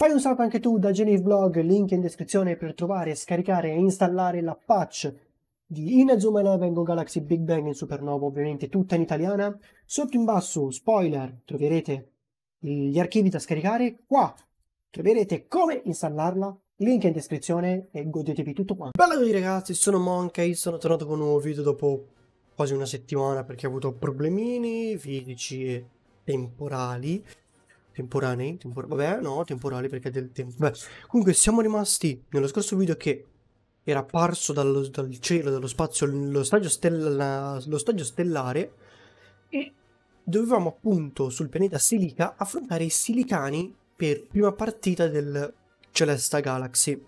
Fai un salto anche tu da Geneve Blog, link in descrizione per trovare, scaricare e installare la patch di Inazuma Eleven Galaxy Big Bang in Supernova, ovviamente tutta in italiana. Sotto in basso, spoiler, troverete gli archivi da scaricare. Qua troverete come installarla, link in descrizione e godetevi tutto quanto. Bella così ragazzi, sono Monkey, sono tornato con un nuovo video dopo quasi una settimana perché ho avuto problemini fisici e temporali temporanei, tempor vabbè no, temporali perché del tempo, Beh, comunque siamo rimasti nello scorso video che era apparso dallo, dal cielo, dallo spazio, lo stadio, stella, lo stadio stellare e dovevamo appunto sul pianeta Silica affrontare i silicani per prima partita del Celesta Galaxy.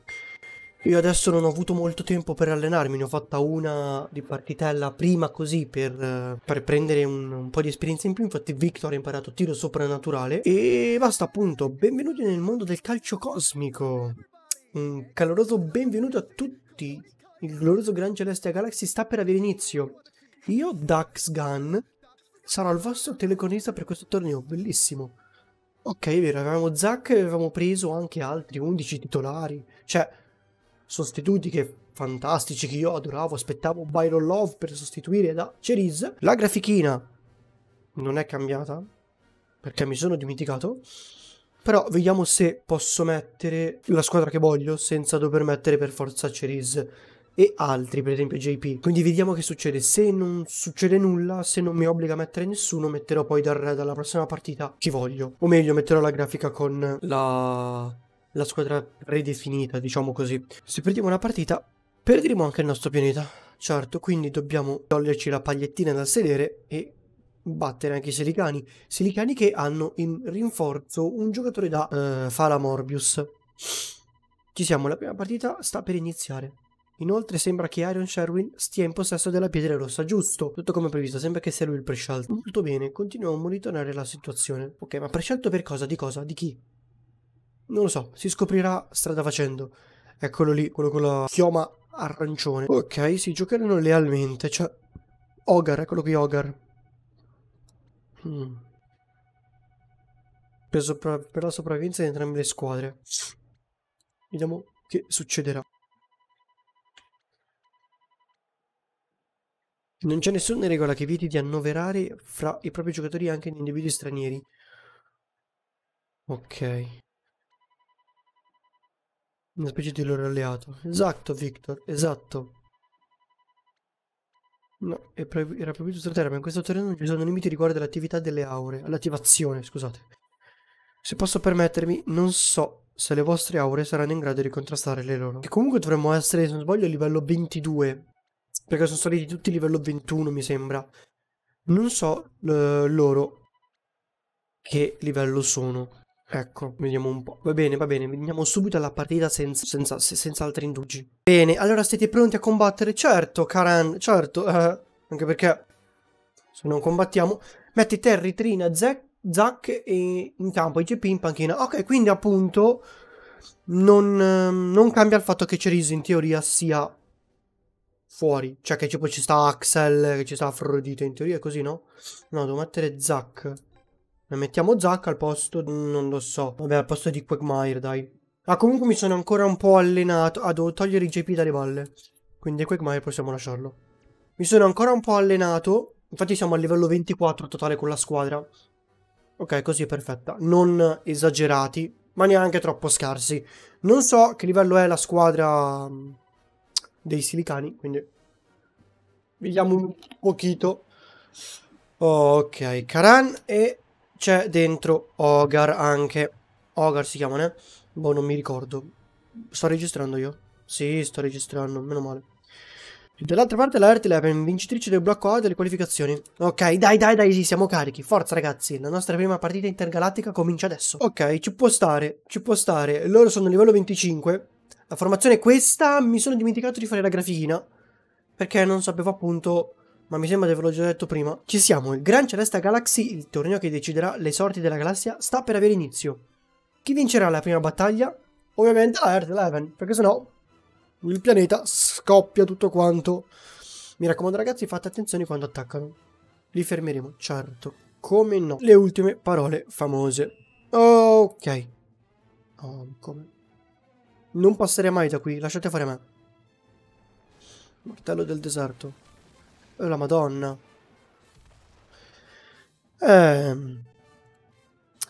Io adesso non ho avuto molto tempo per allenarmi, ne ho fatta una di partitella prima così per, eh, per prendere un, un, po' di esperienza in più, infatti Victor ha imparato tiro soprannaturale e basta appunto, benvenuti nel mondo del calcio cosmico, un caloroso benvenuto a tutti, il glorioso Gran Celestia Galaxy sta per avere inizio, io Dax Gun sarò il vostro telecronista per questo torneo, bellissimo. Ok, è vero, avevamo Zack e avevamo preso anche altri 11 titolari, cioè sostituti che fantastici che io adoravo, aspettavo Byron Love per sostituire da Cerise. La grafichina non è cambiata perché mi sono dimenticato. Però vediamo se posso mettere la squadra che voglio senza dover mettere per forza Cerise e altri, per esempio JP. Quindi vediamo che succede. Se non succede nulla, se non mi obbliga a mettere nessuno, metterò poi dal, Red alla prossima partita chi voglio. O meglio, metterò la grafica con la la squadra predefinita, diciamo così. Se perdiamo una partita, perderemo anche il nostro pianeta. Certo, quindi dobbiamo toglierci la pagliettina dal sedere e battere anche i silicani. Silicani che hanno in rinforzo un giocatore da uh, Fala Morbius. Ci siamo, la prima partita sta per iniziare. Inoltre sembra che Iron Sherwin stia in possesso della pietra rossa, giusto? Tutto come previsto, sembra che sia lui il prescelto. Molto bene, continuiamo a monitorare la situazione. Ok, ma prescelto per cosa? Di cosa? Di chi? Non lo so, si scoprirà strada facendo. Eccolo lì, quello con la chioma arancione. Ok, si giocheranno lealmente. Cioè, Ogar, eccolo qui Ogar. Hmm. Per, sopra- per la sopravvivenza di entrambe le squadre. Vediamo che succederà. Non c'è nessuna regola che vieti di annoverare fra i propri giocatori anche gli individui stranieri. Ok. Una specie di loro alleato. Esatto, Victor, esatto. No, era proibito sulla Terra, ma in questo terreno non ci sono limiti riguardo all'attività delle aure. All'attivazione, scusate. Se posso permettermi, non so se le vostre aure saranno in grado di contrastare le loro. Che comunque dovremmo essere, se non sbaglio, a livello 22. Perché sono saliti tutti a livello 21, mi sembra. Non so loro che livello sono. Ecco, vediamo un po'. Va bene, va bene, veniamo subito alla partita senza, senza, senza altri indugi. Bene, allora siete pronti a combattere? Certo, Karan, certo. Eh, anche perché se non combattiamo... Metti Terry, Trina, Zack, Zack e in campo IGP in panchina. Ok, quindi appunto non, ehm, non cambia il fatto che Cerise in teoria sia fuori. Cioè che tipo ci sta Axel, che ci sta Afrodite, in teoria è così, no? No, devo mettere Zack. Ne mettiamo Zack al posto, non lo so. Vabbè, al posto di Quagmire, dai. Ah, comunque mi sono ancora un po' allenato. Ah, devo togliere i JP dalle balle. Quindi Quagmire possiamo lasciarlo. Mi sono ancora un po' allenato. Infatti siamo a livello 24 totale con la squadra. Ok, così è perfetta. Non esagerati, ma neanche troppo scarsi. Non so che livello è la squadra mm, dei silicani, quindi... Vediamo un pochino. Ok, Karan e c'è dentro Ogar anche. Ogar si chiama, ne? Boh, non mi ricordo. Sto registrando io? Sì, sto registrando, meno male. Dall'altra parte la Earth Eleven, vincitrice del blocco A delle qualificazioni. Ok, dai, dai, dai, sì, siamo carichi. Forza, ragazzi, la nostra prima partita intergalattica comincia adesso. Ok, ci può stare, ci può stare. Loro sono a livello 25. La formazione è questa, mi sono dimenticato di fare la grafina. Perché non sapevo appunto ma mi sembra di averlo già detto prima, ci siamo, il Gran Celesta Galaxy, il torneo che deciderà le sorti della galassia, sta per avere inizio. Chi vincerà la prima battaglia? Ovviamente la Earth 11, perché sennò il pianeta scoppia tutto quanto. Mi raccomando ragazzi, fate attenzione quando attaccano. Li fermeremo, certo. Come no. Le ultime parole famose. Ok. Oh, come? Non passerei mai da qui, lasciate fare a me. Martello del deserto la madonna. Eh,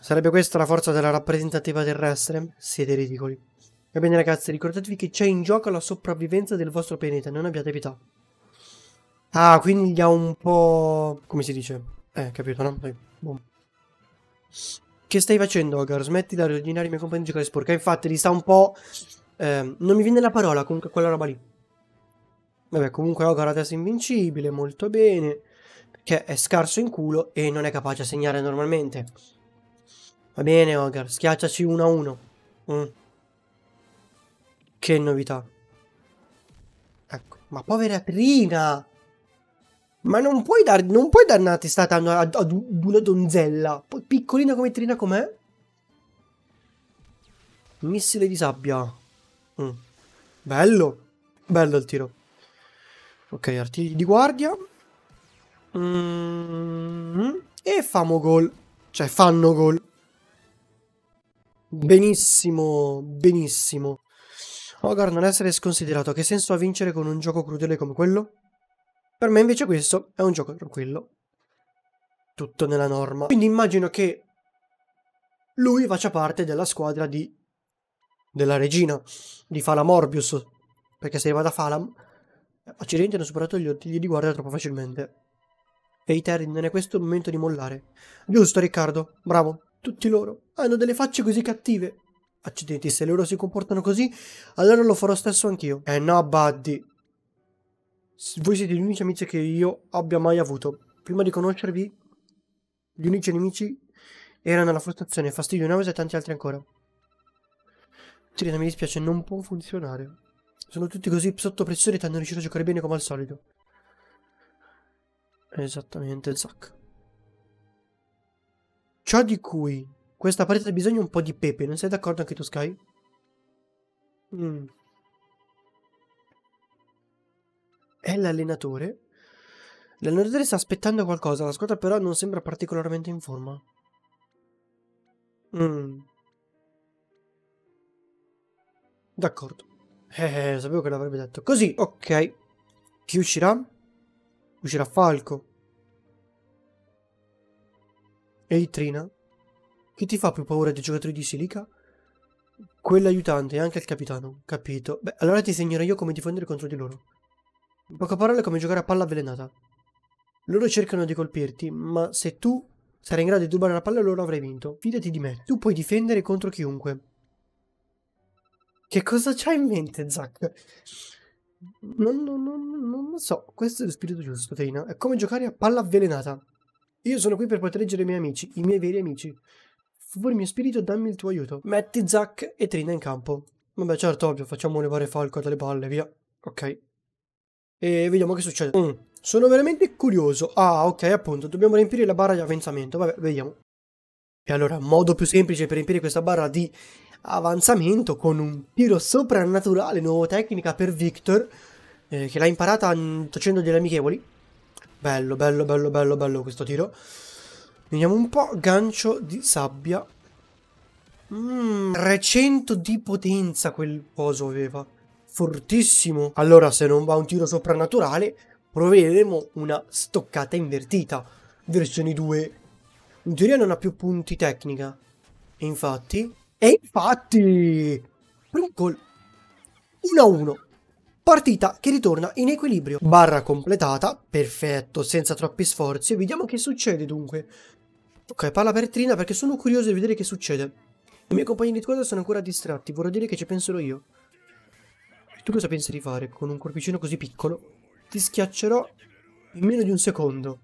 sarebbe questa la forza della rappresentativa terrestre? Siete ridicoli. Ebbene ragazzi, ricordatevi che c'è in gioco la sopravvivenza del vostro pianeta, non abbiate pietà. Ah, quindi gli ha un po'... come si dice? Eh, capito, no? Eh, boom. Che stai facendo, Agar? Smetti di ordinare i miei compagni di giocare sporca. Infatti, li sta un po'... Eh, non mi viene la parola, comunque, quella roba lì. Vabbè, comunque Ogarates invincibile, molto bene, perché è scarso in culo e non è capace a segnare normalmente. Va bene, Ogar, schiacciaci 1 a 1. Mm. Che novità. Ecco, ma povera Prina! Ma non puoi, dar, non puoi dare una testata ad, ad una donzella, piccolina come Trina com'è? Missile di sabbia. Mm. Bello, bello il tiro. Ok, artigli di guardia. Mm -hmm. E famo gol. Cioè, fanno gol. Benissimo, benissimo. Hogar non essere sconsiderato. Che senso ha vincere con un gioco crudele come quello? Per me invece questo è un gioco tranquillo. Tutto nella norma. Quindi immagino che lui faccia parte della squadra di... della regina, di Falamorbius. Perché se arriva da Falam Occidente eh, hanno superato gli ottigli di guardia troppo facilmente. Ehi, Terry, non è questo il momento di mollare. Giusto, Riccardo. Bravo. Tutti loro hanno delle facce così cattive. Accidenti, se loro si comportano così, allora lo farò stesso anch'io. Eh no, Buddy. Voi siete gli unici amici che io abbia mai avuto. Prima di conoscervi, gli unici nemici erano la frustrazione, fastidio, nausea e tanti altri ancora. Trina, mi dispiace, non può funzionare. Sono tutti così sotto pressione da hanno riuscito a giocare bene come al solito. Esattamente, Zac. Ciò di cui questa partita ha bisogno è un po' di pepe, non sei d'accordo anche tu, Sky? Mm. È l'allenatore. L'allenatore sta aspettando qualcosa, la squadra però non sembra particolarmente in forma. Mm. D'accordo. Eh, eh sapevo che l'avrebbe detto. Così, ok. Chi uscirà? Uscirà Falco. Ehi Trina, chi ti fa più paura dei giocatori di Silica? Quell'aiutante e anche il capitano, capito. Beh, allora ti segnerò io come difendere contro di loro. In poche parole come giocare a palla avvelenata. Loro cercano di colpirti, ma se tu sarai in grado di rubare la palla loro avrai vinto. Fidati di me, tu puoi difendere contro chiunque. Che cosa c'hai in mente, Zack? Non, non, non, non, lo so. Questo è lo spirito giusto, Teina. È come giocare a palla avvelenata. Io sono qui per proteggere i miei amici, i miei veri amici. Favore mio spirito, dammi il tuo aiuto. Metti Zack e Trina in campo. Vabbè, certo, ovvio, facciamo levare Falco dalle palle, via. Ok. E vediamo che succede. Mm. Sono veramente curioso. Ah, ok, appunto, dobbiamo riempire la barra di avanzamento. Vabbè, vediamo. E allora, modo più semplice per riempire questa barra di avanzamento con un tiro soprannaturale, nuova tecnica per Victor, eh, che l'ha imparata facendo degli amichevoli. Bello, bello, bello, bello, bello questo tiro. Vediamo un po', gancio di sabbia. Mm, 300 di potenza quel coso aveva. Fortissimo. Allora, se non va un tiro soprannaturale, proveremo una stoccata invertita. Versione 2. In teoria non ha più punti tecnica. Infatti, e infatti, per un gol 1-1. Partita che ritorna in equilibrio. Barra completata, perfetto, senza troppi sforzi. Vediamo che succede dunque. Ok, parla per Trina perché sono curioso di vedere che succede. I miei compagni di squadra sono ancora distratti, vorrei dire che ci penserò io. Tu cosa pensi di fare con un corpicino così piccolo? Ti schiaccerò in meno di un secondo.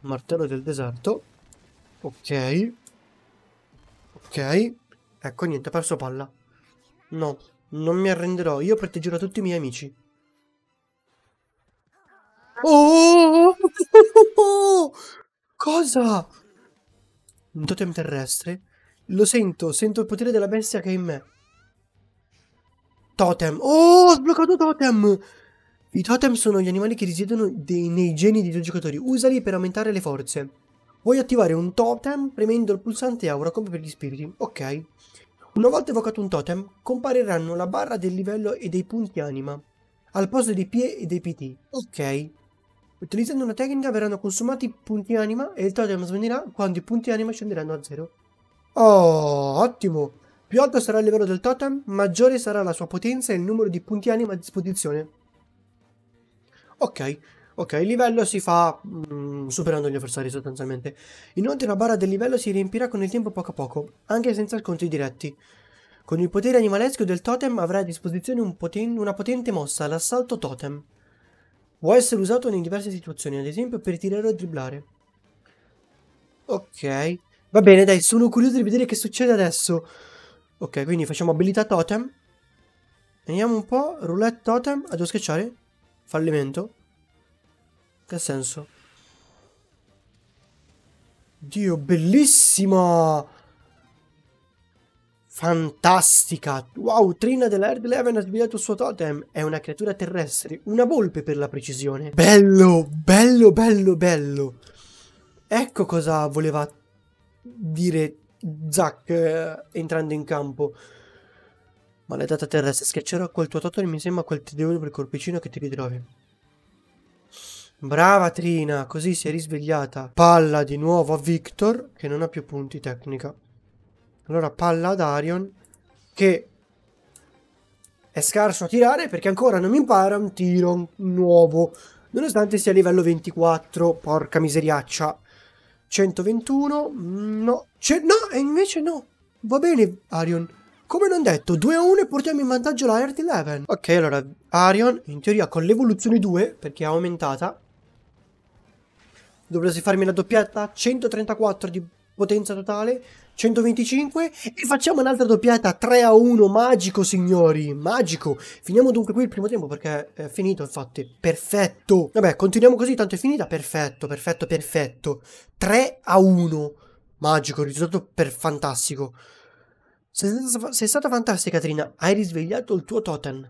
Martello del deserto. Ok. Ok. Ecco, niente, ha perso palla. No, non mi arrenderò. Io proteggerò tutti i miei amici. Oh! Cosa? Un totem terrestre? Lo sento, sento il potere della bestia che è in me. Totem. Oh, ho sbloccato totem! I totem sono gli animali che risiedono dei, nei geni dei tuoi giocatori. Usali per aumentare le forze. Vuoi attivare un totem premendo il pulsante aura come per gli spiriti. Ok. Una volta evocato un totem, compariranno la barra del livello e dei punti anima, al posto dei PE e dei PT. Ok. Utilizzando una tecnica verranno consumati i punti anima e il totem svanirà quando i punti anima scenderanno a zero. Oh, ottimo! Più alto sarà il livello del totem, maggiore sarà la sua potenza e il numero di punti anima a disposizione. Ok, Ok, il livello si fa mm, superando gli avversari sostanzialmente. Inoltre la barra del livello si riempirà con il tempo poco a poco, anche senza scontri diretti. Con il potere animalesco del totem avrai a disposizione un poten una potente mossa, l'assalto totem. Può essere usato in diverse situazioni, ad esempio per tirare o dribblare. Ok, va bene dai, sono curioso di vedere che succede adesso. Ok, quindi facciamo abilità totem. Vediamo un po', roulette totem, ah schiacciare? Fallimento. Che senso? Dio, bellissima! Fantastica! Wow, Trina dell'Air 11 ha sbagliato il suo totem. È una creatura terrestre, una volpe per la precisione. Bello, bello, bello, bello. Ecco cosa voleva dire Zack eh, entrando in campo. Maledetta terrestre, schiaccerò quel tuo totem e mi sembra quel tedevole per il colpicino che ti ritrovi. Brava Trina, così si è risvegliata. Palla di nuovo a Victor, che non ha più punti tecnica. Allora palla ad Arion, che è scarso a tirare perché ancora non mi impara un tiro nuovo. Nonostante sia a livello 24, porca miseriaccia. 121, mm, no. C'è, no, e invece no. Va bene, Arion. Come non detto, 2 a 1 e portiamo in vantaggio la Earth 11. Ok, allora, Arion, in teoria con l'evoluzione 2, perché è aumentata, dovresti farmi la doppietta 134 di potenza totale 125 e facciamo un'altra doppiata 3 a 1 magico signori magico finiamo dunque qui il primo tempo perché è finito infatti perfetto vabbè continuiamo così tanto è finita perfetto perfetto perfetto 3 a 1 magico risultato per fantastico sei stata, sei stata fantastica Trina hai risvegliato il tuo totem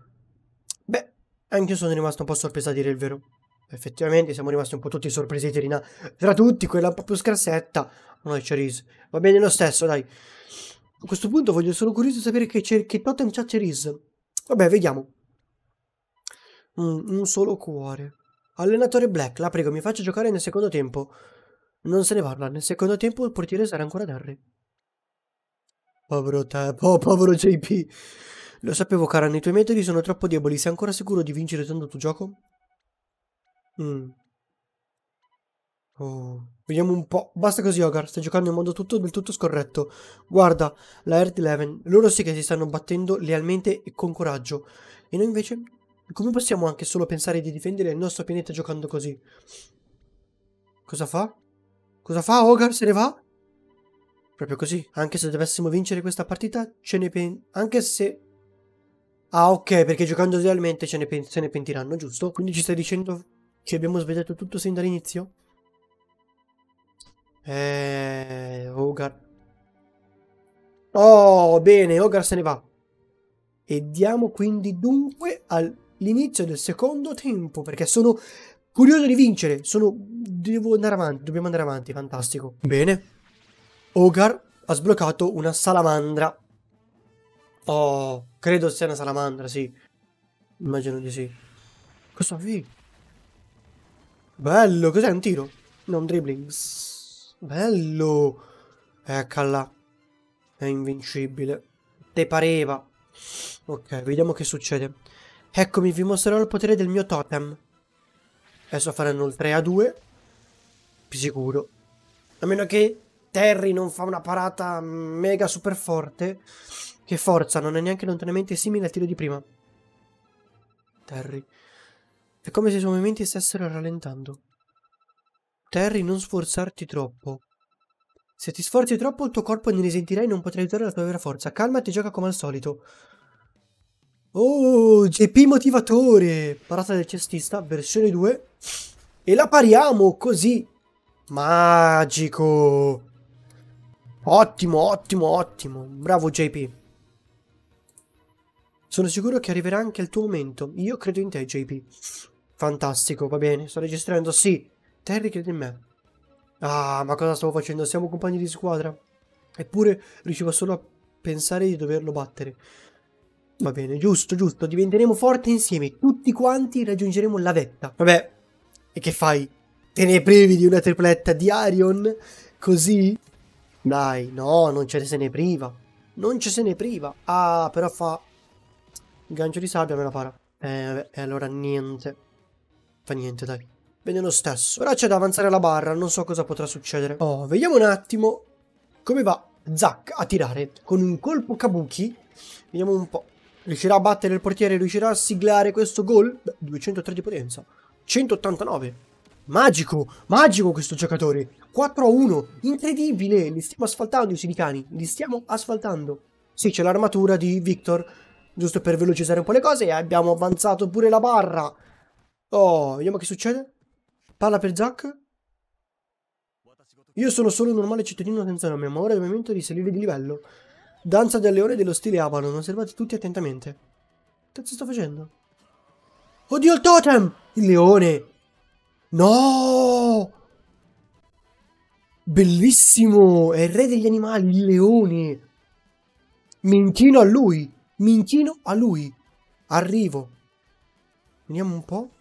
beh anche io sono rimasto un po' sorpresa a dire il vero Effettivamente siamo rimasti un po' tutti sorpresi, Terina Tra tutti, quella un po' più scarsetta. Ma noi c'è Riz. Va bene lo stesso, dai. A questo punto voglio solo curioso sapere che, c'è, che totem c'ha c'è Riz. Vabbè, vediamo. Mm, un solo cuore. Allenatore Black, la prego, mi faccia giocare nel secondo tempo. Non se ne parla, nel secondo tempo il portiere sarà ancora Darry. Povero te, oh, povero JP. Lo sapevo, cara nei tuoi metodi sono troppo deboli. Sei ancora sicuro di vincere tanto il tuo gioco? Mm. Oh. Vediamo un po'. Basta così, Ogar. Stai giocando in modo tutto, del tutto scorretto. Guarda, la Earth Eleven. Loro sì che si stanno battendo lealmente e con coraggio. E noi invece? Come possiamo anche solo pensare di difendere il nostro pianeta giocando così? Cosa fa? Cosa fa, Ogar? Se ne va? Proprio così. Anche se dovessimo vincere questa partita, ce ne pen... Anche se... Ah, ok, perché giocando lealmente ce ne se ne pentiranno, giusto? Quindi ci stai dicendo che abbiamo svegliato tutto sin dall'inizio? Eh... Ogar... Oh, bene, Ogar se ne va. E diamo quindi dunque all'inizio del secondo tempo, perché sono curioso di vincere, sono... devo andare avanti, dobbiamo andare avanti, fantastico. Bene. Ogar ha sbloccato una salamandra. Oh, credo sia una salamandra, sì. Immagino di sì. Cosa vi? Bello, cos'è? Un tiro? No, un dribbling. Bello. Eccola. È invincibile. Te pareva. Ok, vediamo che succede. Eccomi, vi mostrerò il potere del mio totem. Adesso faranno il 3 a 2. Sicuro. A meno che Terry non fa una parata mega super forte. Che forza, non è neanche lontanamente simile al tiro di prima. Terry. È come se i suoi movimenti stessero rallentando. Terry, non sforzarti troppo. Se ti sforzi troppo il tuo corpo ne risentirai e non potrai usare la tua vera forza. Calmati e gioca come al solito. Oh, JP motivatore! Parata del cestista, versione 2. E la pariamo così. Magico! Ottimo, ottimo, ottimo. Bravo JP. Sono sicuro che arriverà anche il tuo momento. Io credo in te, JP. Fantastico, va bene, sto registrando, sì. Terry crede in me. Ah, ma cosa stavo facendo? Siamo compagni di squadra. Eppure riuscivo solo a pensare di doverlo battere. Va bene, giusto, giusto. Diventeremo forti insieme. Tutti quanti raggiungeremo la vetta. Vabbè, e che fai? Te ne privi di una tripletta di Arion? Così? Dai, no, non ce ne se ne priva. Non ce se ne priva. Ah, però fa... gancio di sabbia me la para. Eh, vabbè, allora niente. Fa niente, dai. Bene lo stesso. Ora c'è da avanzare la barra, non so cosa potrà succedere. Oh, vediamo un attimo come va Zack a tirare con un colpo kabuki. Vediamo un po'. Riuscirà a battere il portiere? Riuscirà a siglare questo gol? Beh, 203 di potenza. 189. Magico, magico questo giocatore. 4 a 1, incredibile. Li stiamo asfaltando i silicani, li stiamo asfaltando. Sì, c'è l'armatura di Victor, giusto per velocizzare un po' le cose. E abbiamo avanzato pure la barra. Oh, vediamo che succede. Parla per Zack. Io sono solo un normale cittadino senza nome, ma ora è il momento di salire di livello. Danza del leone dello stile Avalon, osservate tutti attentamente. Che cazzo sto facendo? Oddio il totem! Il leone! No! Bellissimo! È il re degli animali, il leone! Minchino a lui! Minchino a lui! Arrivo! Vediamo un po'.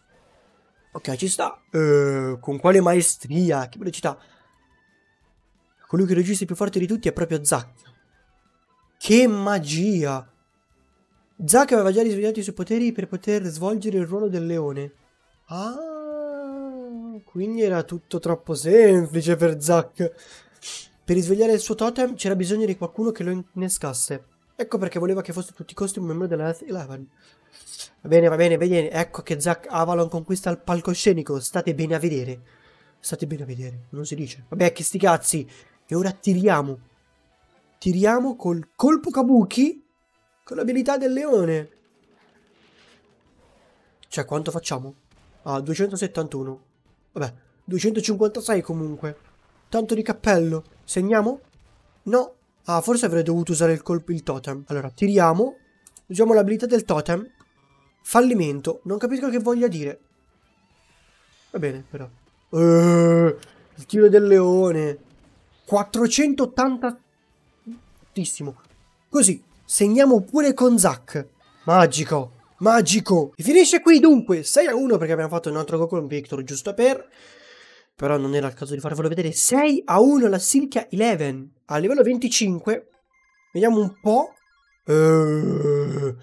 Ok, ci sta. Uh, con quale maestria, che velocità. Colui che registra regista più forte di tutti è proprio Zack. Che magia! Zack aveva già risvegliato i suoi poteri per poter svolgere il ruolo del leone. Ah, quindi era tutto troppo semplice per Zack. Per risvegliare il suo totem c'era bisogno di qualcuno che lo innescasse. Ecco perché voleva che fosse a tutti i costi un membro della Earth Eleven. Va bene, va bene, va bene. Ecco che Zack Avalon conquista il palcoscenico. State bene a vedere. State bene a vedere. Non si dice. Vabbè, che sti cazzi. E ora tiriamo. Tiriamo col colpo kabuki con l'abilità del leone. Cioè, quanto facciamo? Ah, 271. Vabbè, 256 comunque. Tanto di cappello. Segniamo? No. Ah, forse avrei dovuto usare il colpo, il totem. Allora, tiriamo. Usiamo l'abilità del totem. Fallimento. Non capisco che voglia dire. Va bene, però. Eeeh, il tiro del leone. 480... Tantissimo. Così, segniamo pure con Zack. Magico. Magico. E finisce qui dunque, 6 a 1 perché abbiamo fatto un altro gol con Victor, giusto per... Però non era il caso di farvelo vedere. 6 a 1 la Silkia 11 a livello 25. Vediamo un po'. Eeeh,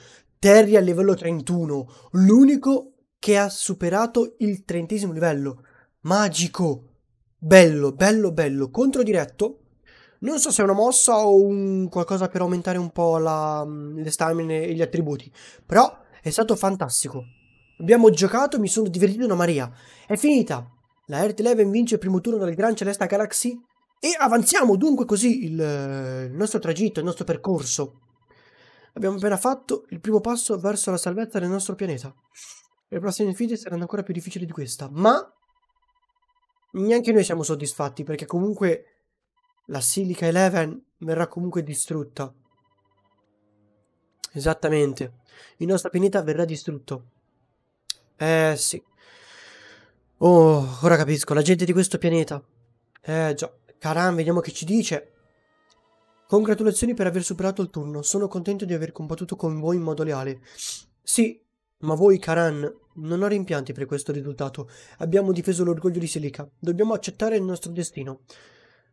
Terry a livello 31, l'unico che ha superato il trentesimo livello. Magico, bello, bello, bello, contro diretto. Non so se è una mossa o un qualcosa per aumentare un po' la, mm, le stamine e gli attributi, però è stato fantastico. Abbiamo giocato, mi sono divertito una Maria. È finita. La Earth Eleven vince il primo turno del Gran Celesta Galaxy e avanziamo dunque così il, eh, il nostro tragitto, il nostro percorso. Abbiamo appena fatto il primo passo verso la salvezza del nostro pianeta. Le prossime sfide saranno ancora più difficili di questa, ma neanche noi siamo soddisfatti perché comunque la Silica Eleven verrà comunque distrutta. Esattamente. Il nostro pianeta verrà distrutto. Eh sì. Oh, ora capisco, la gente di questo pianeta. Eh già, Karan, vediamo che ci dice. Congratulazioni per aver superato il turno. Sono contento di aver combattuto con voi in modo leale. Sì, ma voi, Karan, non ho rimpianti per questo risultato. Abbiamo difeso l'orgoglio di Silica. Dobbiamo accettare il nostro destino.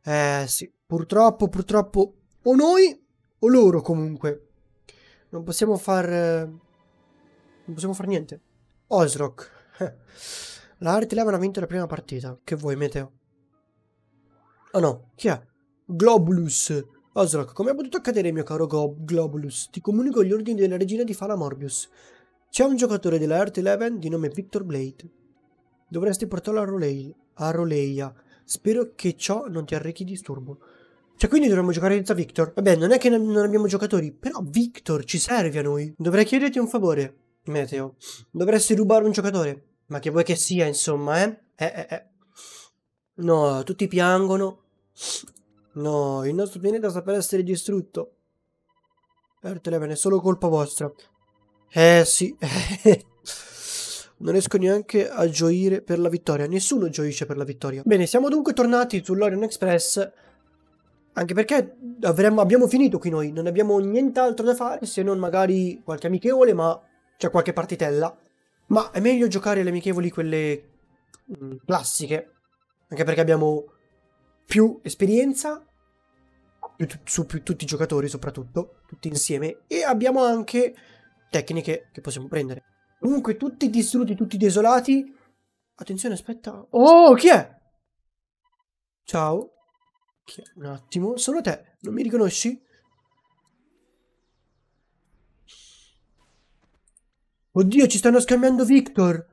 Eh sì, purtroppo, purtroppo, o noi o loro comunque. Non possiamo far... Eh, non possiamo far niente. Osrock. La Artileva ha vinto la prima partita. Che vuoi, Meteo? Oh no, chi è? Globulus. Osrock, come è potuto accadere, mio caro Gob Globulus? Ti comunico gli ordini della regina di Fala Morbius. C'è un giocatore della Earth Eleven di nome Victor Blade. Dovresti portarlo a, Rolei, a Roleia. Spero che ciò non ti arrechi disturbo. Cioè, quindi dovremmo giocare senza Victor? Vabbè, non è che non abbiamo giocatori, però Victor ci serve a noi. Dovrei chiederti un favore, Meteo. Dovresti rubare un giocatore. Ma che vuoi che sia, insomma, eh? Eh, eh, eh. No, tutti piangono. No, il nostro pianeta sta per essere distrutto. Erteleben, è solo colpa vostra. Eh sì. non riesco neanche a gioire per la vittoria. Nessuno gioisce per la vittoria. Bene, siamo dunque tornati sull'Orion Express. Anche perché avremmo, abbiamo finito qui noi. Non abbiamo nient'altro da fare se non magari qualche amichevole, ma c'è qualche partitella. Ma è meglio giocare le amichevoli quelle mm, classiche. Anche perché abbiamo più esperienza su più, tutti i giocatori soprattutto, tutti insieme, e abbiamo anche tecniche che possiamo prendere. Comunque tutti distrutti, tutti desolati. Attenzione, aspetta. Oh, chi è? Ciao. Chi è? Un attimo, sono te. Non mi riconosci? Oddio, ci stanno scambiando Victor.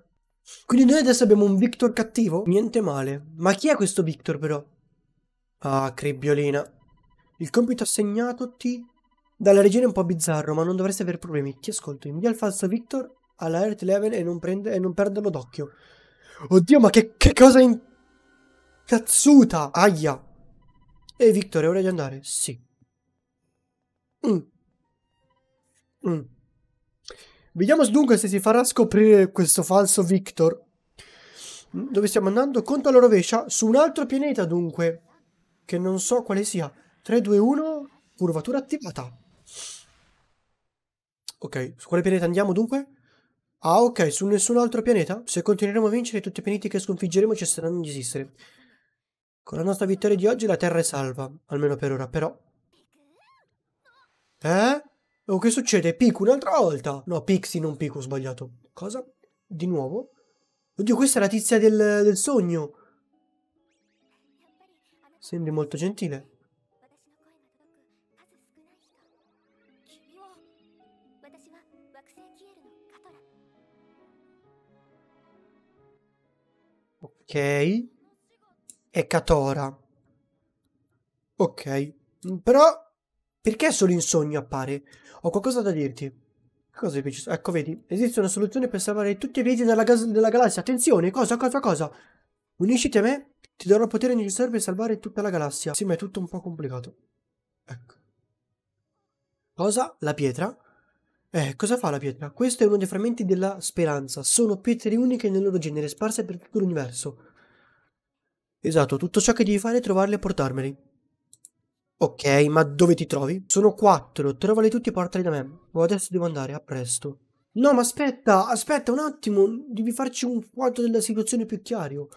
Quindi noi adesso abbiamo un Victor cattivo? Niente male. Ma chi è questo Victor però? Ah, cribbiolina. Il compito assegnato ti... dalla regina è un po' bizzarro, ma non dovresti avere problemi. Ti ascolto. Invia il falso Victor alla Earth Level e non, prende, e non perderlo d'occhio. Oddio, ma che, che cosa in... Cazzuta! Aia! Ehi, Victor, è ora di andare? Sì. Mm. Mm. Vediamo dunque se si farà scoprire questo falso Victor. Mm, dove stiamo andando? Conto alla rovescia. Su un altro pianeta, dunque che non so quale sia. 3, 2, 1, curvatura attivata. Ok, su quale pianeta andiamo dunque? Ah ok, su nessun altro pianeta? Se continueremo a vincere tutti i pianeti che sconfiggeremo cesseranno di esistere. Con la nostra vittoria di oggi la Terra è salva, almeno per ora, però... Eh? Oh, che succede? Piku un'altra volta! No, Pixie, non Piku, ho sbagliato. Cosa? Di nuovo? Oddio, questa è la tizia del, del sogno! Sembri molto gentile. Ok. È Katora. Ok. Però... Perché solo in sogno appare? Ho qualcosa da dirti. Cosa è Ecco, vedi, esiste una soluzione per salvare tutti i viaggi della, della galassia. Attenzione, cosa, cosa, cosa? Unisciti a me ti darò il potere necessario per salvare tutta la galassia. Sì, ma è tutto un po' complicato. Ecco. Cosa? La pietra? Eh, cosa fa la pietra? Questo è uno dei frammenti della speranza. Sono pietre uniche nel loro genere, sparse per tutto l'universo. Esatto, tutto ciò che devi fare è trovarle e portarmeli. Ok, ma dove ti trovi? Sono quattro, trovali tutti e portali da me. Oh, adesso devo andare, a presto. No, ma aspetta, aspetta un attimo, devi farci un quadro della situazione più chiaro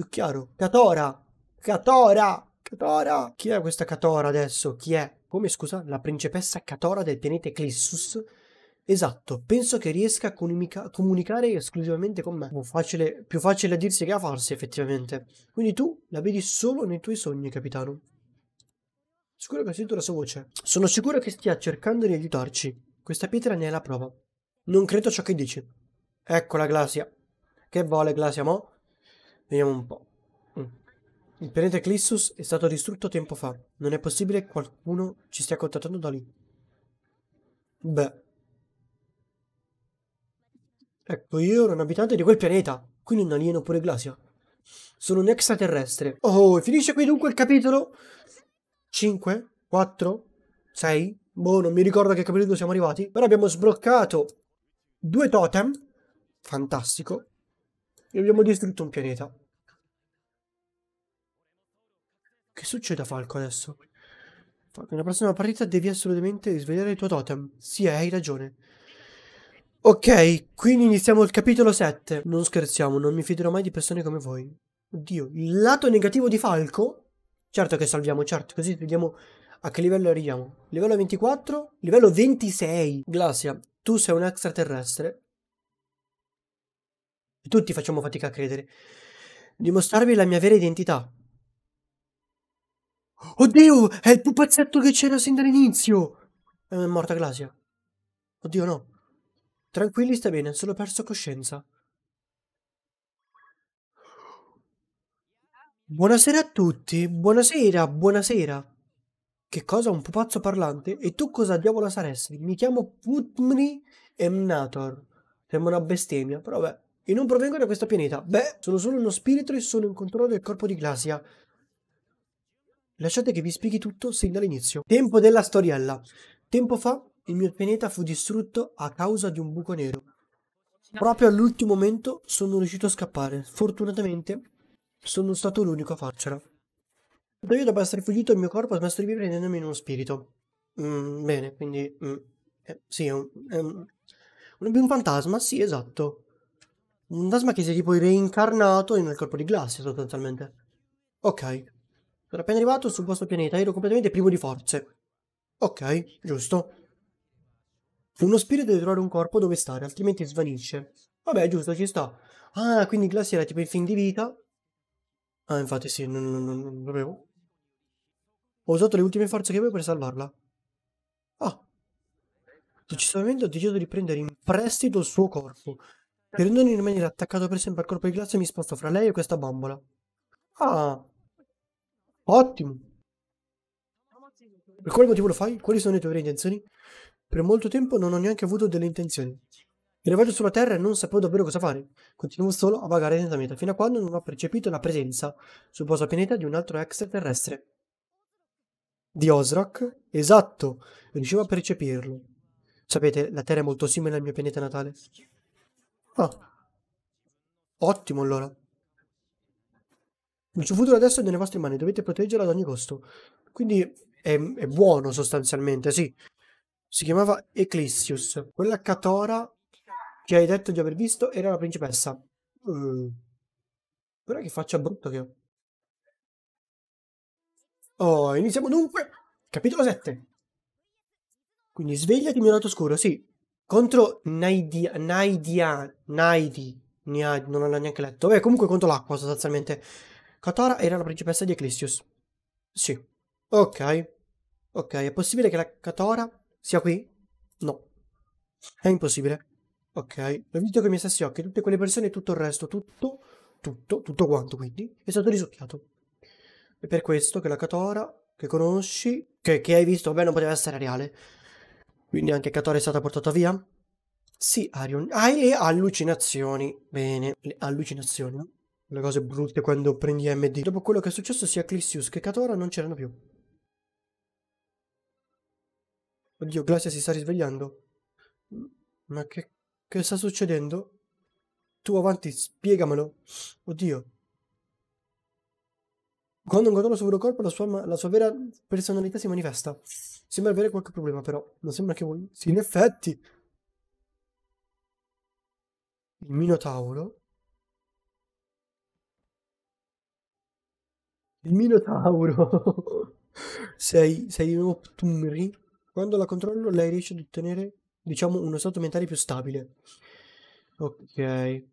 più chiaro. Catora! Catora! Catora! Chi è questa Catora adesso? Chi è? Come scusa? La principessa Catora del pianeta Eclissus? Esatto, penso che riesca a comunica comunicare esclusivamente con me. Facile, più facile a dirsi che a farsi, effettivamente. Quindi tu la vedi solo nei tuoi sogni, capitano. Sicuro che ha sentito la sua voce. Sono sicuro che stia cercando di aiutarci. Questa pietra ne è la prova. Non credo a ciò che dici. Ecco la Glacia. Che vuole Glacia, mo? Vediamo un po'. Mm. Il pianeta Eclissus è stato distrutto tempo fa. Non è possibile che qualcuno ci stia contattando da lì. Beh. Ecco, io ero un abitante di quel pianeta, quindi un alieno pure Glacia. Sono un extraterrestre. Oh, finisce qui dunque il capitolo 5, 4, 6. Boh, non mi ricordo a che capitolo siamo arrivati. Però abbiamo sbloccato due totem. Fantastico. E abbiamo distrutto un pianeta. Che succede a Falco adesso? Falco, nella prossima partita devi assolutamente svegliare il tuo totem. Sì, eh, hai ragione. Ok, quindi iniziamo il capitolo 7. Non scherziamo, non mi fiderò mai di persone come voi. Oddio, il lato negativo di Falco? Certo che salviamo, certo, così vediamo a che livello arriviamo. Livello 24? Livello 26. Glacia, tu sei un extraterrestre. Tutti facciamo fatica a credere. Dimostrarvi la mia vera identità. Oddio, è il pupazzetto che c'era sin dall'inizio! È morta Glasia. Oddio, no. Tranquilli, sta bene, sono perso coscienza. Buonasera a tutti, buonasera, buonasera. Che cosa, un pupazzo parlante? E tu cosa diavolo saresti? Mi chiamo Putmri Emnator. Sembra una bestemmia, però beh. E non provengo da questo pianeta. Beh, sono solo uno spirito e sono in controllo del corpo di Glasia. Lasciate che vi spieghi tutto sin dall'inizio. Tempo della storiella. Tempo fa il mio pianeta fu distrutto a causa di un buco nero. Proprio all'ultimo momento sono riuscito a scappare. Fortunatamente sono stato l'unico a farcela. Tuttavia, dopo essere fuggito, il mio corpo ha smesso di vivere rendendomi in uno spirito. Mm, bene, quindi... Mm, eh, sì, è un, è un, un, fantasma, sì, esatto. Un fantasma che si è tipo reincarnato nel corpo di Glassia, sostanzialmente. Ok. Sono appena arrivato sul vostro pianeta, ero completamente privo di forze. Ok, giusto. Uno spirito deve trovare un corpo dove stare, altrimenti svanisce. Vabbè, giusto, ci sta. Ah, quindi Glacier era tipo in fin di vita. Ah, infatti sì, non, non, non, non sapevo. Ho usato le ultime forze che avevo per salvarla. Ah. Decisamente ho deciso di prendere in prestito il suo corpo. Per non rimanere attaccato per sempre al corpo di Glacier mi sposto fra lei e questa bambola. Ah. Ottimo. Per quale motivo lo fai? Quali sono le tue vere intenzioni? Per molto tempo non ho neanche avuto delle intenzioni. Mi eravagio sulla Terra e non sapevo davvero cosa fare. Continuavo solo a vagare lentamente, fino a quando non ho percepito la presenza sul posto pianeta di un altro extraterrestre. Di Osrak? Esatto, riuscivo a percepirlo. Sapete, la Terra è molto simile al mio pianeta natale. Ah. Ottimo allora. Il suo futuro adesso è nelle vostre mani, dovete proteggerlo ad ogni costo. Quindi è, è buono sostanzialmente, sì. Si chiamava Eclissius. Quella Catora che hai detto di aver visto era la principessa. Mm. Guarda che faccia brutta che ho. Oh, iniziamo dunque. Capitolo 7. Quindi svegliati mio lato scuro, sì. Contro Naidia, Naidia, Naidi, Naidi, non l'ho neanche letto. Beh, comunque contro l'acqua sostanzialmente. Katara era la principessa di Ecclesius. Sì. Ok. Ok, è possibile che la Katara sia qui? No. È impossibile. Ok, l'ho visto con i miei stessi occhi, tutte quelle persone e tutto il resto, tutto, tutto, tutto quanto quindi, è stato risucchiato. È per questo che la Catora che conosci, che, che hai visto, vabbè, non poteva essere reale. Quindi anche Catora è stata portata via? Sì, Arion. Hai ah, le allucinazioni. Bene, le allucinazioni. no? le cose brutte quando prendi MD. Dopo quello che è successo sia Clissius che Katora non c'erano più. Oddio, Glacia si sta risvegliando. Ma che, che sta succedendo? Tu avanti, spiegamelo. Oddio. Quando un controllo sul corpo la sua, la sua, vera personalità si manifesta. Sembra avere qualche problema però. Non sembra che voi... Sì, in effetti. Il Minotauro Il Minotauro. sei, sei ottumri. Quando la controllo lei riesce ad ottenere, diciamo, uno stato mentale più stabile. Ok.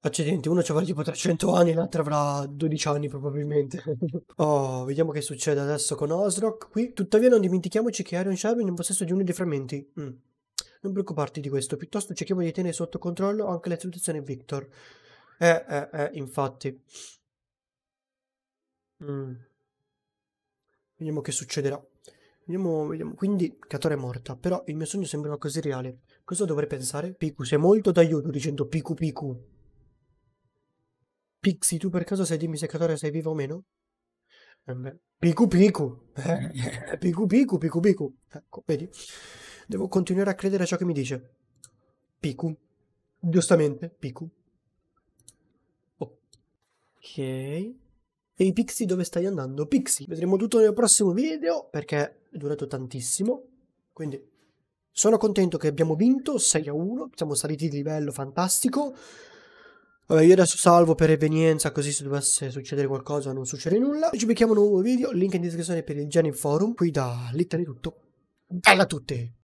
Accidenti, uno ci avrà tipo 300 anni e l'altro avrà 12 anni probabilmente. oh, vediamo che succede adesso con Osrock qui. Tuttavia non dimentichiamoci che Iron Sharp è in possesso di uno dei frammenti. Mm. Non preoccuparti di questo, piuttosto cerchiamo di tenere sotto controllo anche la situazione Victor. Eh, eh, eh, infatti. Mm. Vediamo che succederà. Vediamo, vediamo. Quindi, Katara è morta, però il mio sogno sembrava così reale. Cosa dovrei pensare? Piku, sei molto d'aiuto dicendo Piku Piku. Pixi, tu per caso sai dimmi se Katara sei viva o meno? Eh piku Piku. Eh, piku Piku, Piku Piku. Ecco, vedi? Devo continuare a credere a ciò che mi dice. Piku. Giustamente, Piku. Ok. E i pixie dove stai andando? Pixie, vedremo tutto nel prossimo video perché è durato tantissimo. Quindi sono contento che abbiamo vinto 6 a 1, siamo saliti di livello, fantastico. Vabbè, io adesso salvo per evenienza, così se dovesse succedere qualcosa non succede nulla. Ci becchiamo un nuovo video, link in descrizione per il Genin Forum. Qui da Littani tutto. Bella a tutti!